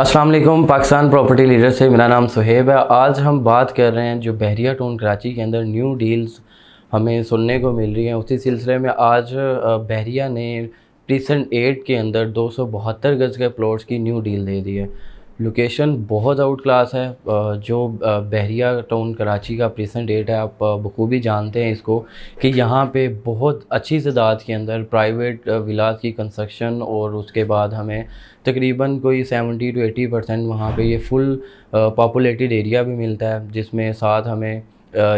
Aslam Pakistan property leader से मेरा नाम सुहेब है आज हम बात कर रहे हैं जो बहरिया टाउन कराची के अंदर न्यू डील्स हमें सुनने को मिल रही हैं उसी सिलसिले में आज बहरिया ने प्रीसेंट एट के अंदर दो सौ बहत्तर गज़ के प्लॉट्स की न्यू डील दे दी है लोकेशन बहुत आउट क्लास है जो बहरिया टाउन कराची का प्रेजेंट डेट है आप बखूबी जानते हैं इसको कि यहाँ पे बहुत अच्छी तदाद के अंदर प्राइवेट विलास की कंस्ट्रक्शन और उसके बाद हमें तकरीबन कोई सेवेंटी टू एटी परसेंट वहाँ पर ये फुल पॉपुलेटेड एरिया भी मिलता है जिसमें साथ हमें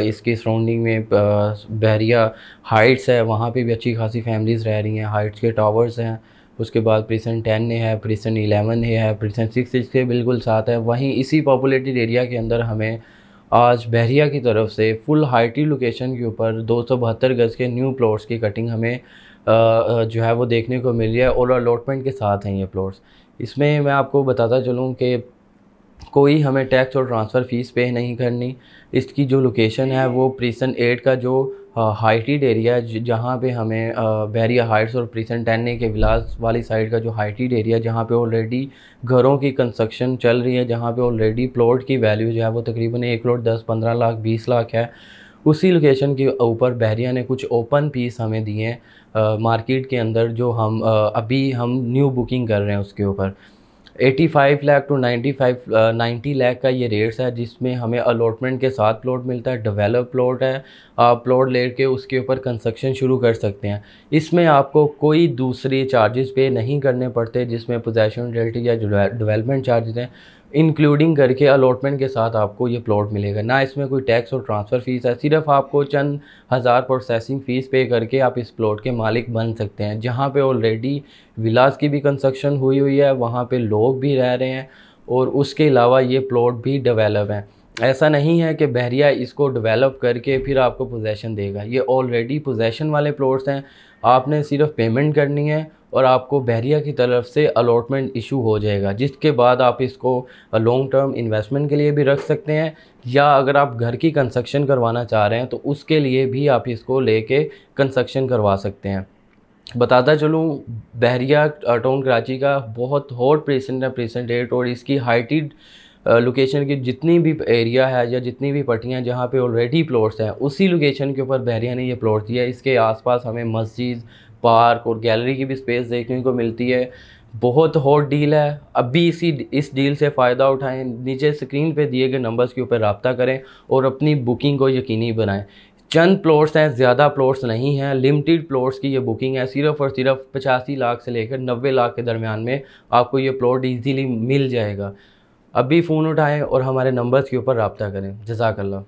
इसकी सराउंडिंग में बहरिया हाइट्स है वहाँ पे भी अच्छी खासी फैमिलीज़ रह रही हैं हाइट्स के टावर्स हैं उसके बाद प्रीसन टेन ने है प्रीसन इलेवन ने है प्रीसन सिक्स के बिल्कुल साथ है वहीं इसी पॉपुलेटेड एरिया के अंदर हमें आज बहरिया की तरफ से फुल हाइटी लोकेशन के ऊपर दो गज़ के न्यू प्लॉट्स की कटिंग हमें जो है वो देखने को मिल रही है और अलॉटमेंट के साथ हैं ये प्लॉट्स इसमें मैं आपको बताता चलूँ कि कोई हमें टैक्स और ट्रांसफ़र फ़ीस पे नहीं करनी इसकी जो लोकेशन है वो प्रीसन एट का जो हाईटेड एरिया जहाँ पे हमें बैरिया हाइट्स और प्रीसेंट प्रिसेंटेने के विलास वाली साइड का जो हाईटेड एरिया जहाँ पे ऑलरेडी घरों की कंस्ट्रक्शन चल रही है जहाँ पे ऑलरेडी प्लॉट की वैल्यू जो है वो तकरीबन एक करोड़ दस पंद्रह लाख बीस लाख है उसी लोकेशन के ऊपर बहरिया ने कुछ ओपन पीस हमें दिए हैं मार्केट के अंदर जो हम आ, अभी हम न्यू बुकिंग कर रहे हैं उसके ऊपर 85 लाख टू 95 90 लाख का ये रेट्स है जिसमें हमें अलॉटमेंट के साथ प्लॉट मिलता है डेवलप प्लॉट है आप प्लॉट ले उसके ऊपर कंस्ट्रक्शन शुरू कर सकते हैं इसमें आपको कोई दूसरी चार्जेस पे नहीं करने पड़ते जिसमें पोजेशन रेल्टी या डेवलपमेंट चार्जेस हैं इंक्लूडिंग करके अलॉटमेंट के साथ आपको ये प्लॉट मिलेगा ना इसमें कोई टैक्स और ट्रांसफ़र फ़ीस है सिर्फ आपको चंद हज़ार प्रोसेसिंग फ़ीस पे करके आप इस प्लॉट के मालिक बन सकते हैं जहाँ पे ऑलरेडी विलास की भी कंस्ट्रक्शन हुई हुई है वहाँ पे लोग भी रह रहे हैं और उसके अलावा ये प्लॉट भी डेवलप हैं ऐसा नहीं है कि बहरिया इसको डेवलप करके फिर आपको पोजेसन देगा ये ऑलरेडी पोजेसन वाले प्लॉट्स हैं आपने सिर्फ पेमेंट करनी है और आपको बहरिया की तरफ से अलॉटमेंट इशू हो जाएगा जिसके बाद आप इसको लॉन्ग टर्म इन्वेस्टमेंट के लिए भी रख सकते हैं या अगर आप घर की कंस्ट्रक्शन करवाना चाह रहे हैं तो उसके लिए भी आप इसको कर कंस्ट्रक्शन करवा सकते हैं बताता चलूँ बहरिया टाउन कराची का बहुत हॉट प्रेसेंट है प्रेसेंट रेट और इसकी हाइटेड लोकेशन की जितनी भी एरिया है या जितनी भी पट्टियाँ जहाँ पे ऑलरेडी प्लॉट्स हैं उसी लोकेशन के ऊपर बहरिया ने ये प्लॉट दिया है इसके आसपास हमें मस्जिद पार्क और गैलरी की भी स्पेस देखने को मिलती है बहुत हॉट डील है अभी इसी इस डील से फ़ायदा उठाएं नीचे स्क्रीन पे दिए गए नंबर्स के ऊपर रबता करें और अपनी बुकिंग को यकीनी बनाएं चंद प्लॉट्स हैं ज़्यादा प्लॉट्स नहीं हैं लिमिटेड प्लॉट्स की ये बुकिंग है सिर्फ और सिर्फ पचासी लाख से लेकर नब्बे लाख के दरमियान में आपको ये प्लॉट ईजीली मिल जाएगा अब भी फ़ोन उठाएँ और हमारे नंबर्स के ऊपर रबता करें जजाकल्ला